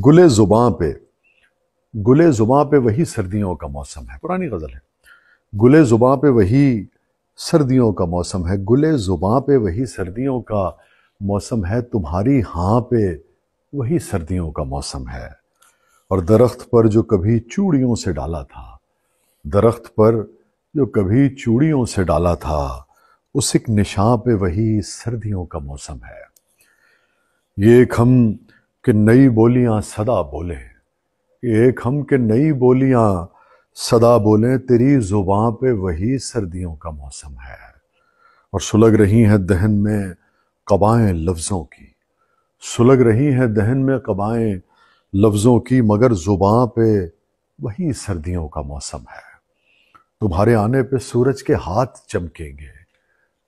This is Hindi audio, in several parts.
गुले ज़ुबाँ पे गुले ज़ुबाँ पे वही सर्दियों का मौसम है पुरानी गज़ल है गुले ज़ुबाँ पे वही सर्दियों का मौसम है गुले ज़ुबाँ पे वही सर्दियों का मौसम है तुम्हारी हाँ पे वही सर्दियों का मौसम है और दरख्त पर जो कभी चूड़ियों से डाला था दरख्त पर जो कभी चूड़ियों से डाला था उस एक निशां पे वही सर्दियों का मौसम है ये एक हम कि नई बोलियां सदा बोले एक हम के नई बोलियां सदा बोले तेरी जुबां पे वही सर्दियों का मौसम है और सुलग रही हैं दहन में कबाएं लफ्ज़ों की सुलग रही हैं दहन में कबाएं लफ्ज़ों की मगर ज़ुबाँ पे वही सर्दियों का मौसम है तुम्हारे आने पे सूरज के हाथ चमकेंगे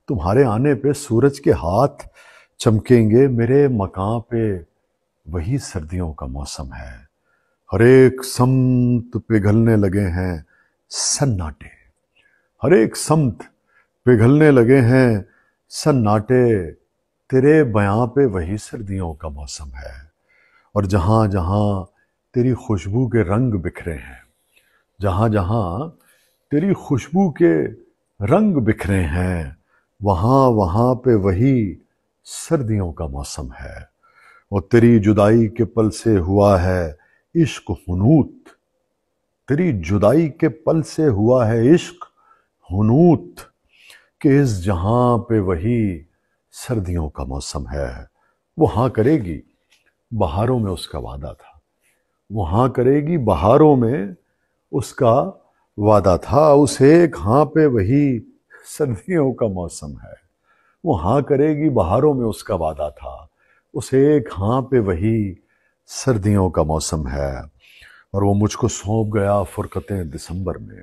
तुम्हारे आने पे सूरज के हाथ चमकेंगे मेरे मकान पे वही सर्दियों का मौसम है हरेक समत पिघलने लगे हैं सन्नाटे हरेक समत पिघलने लगे हैं सन्नाटे तेरे बयां पे वही सर्दियों का मौसम है और जहाँ जहाँ तेरी खुशबू के रंग बिखरे हैं जहाँ जहाँ तेरी खुशबू के रंग बिखरे हैं वहाँ वहाँ पे वही सर्दियों का मौसम है और तेरी जुदाई के पल से हुआ है इश्क हनूत तेरी जुदाई के पल से हुआ है इश्क हनूत कि इस जहां पे वही सर्दियों का मौसम है वो हाँ करेगी बहारों में उसका वादा था वो हाँ करेगी बहारों में उसका वादा था उस एक हाँ पे वही सर्दियों का मौसम है वो हाँ करेगी बहारों में उसका वादा था उस एक हाँ पे वही सर्दियों का मौसम है और वो मुझको सौंप गया फ़ुरकतें दिसंबर में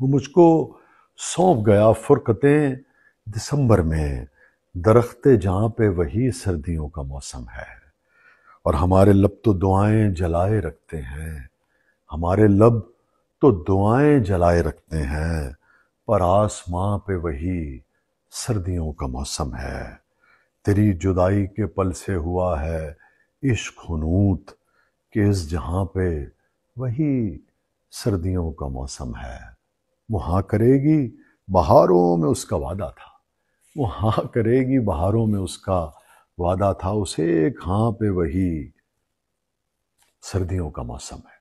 वो मुझको सौंप गया फ़ुरकतें दिसंबर में दरख्त जहाँ पे वही सर्दियों का मौसम है और हमारे लब तो दुआएं जलाए रखते हैं हमारे लब तो दुआएं जलाए रखते हैं पर आसमां पे वही सर्दियों का मौसम है तेरी जुदाई के पल से हुआ है इश्क हनूत के इस जहाँ पे वही सर्दियों का मौसम है वो हाँ करेगी बहारों में उसका वादा था वो हाँ करेगी बहारों में उसका वादा था उसे एक हाँ पे वही सर्दियों का मौसम है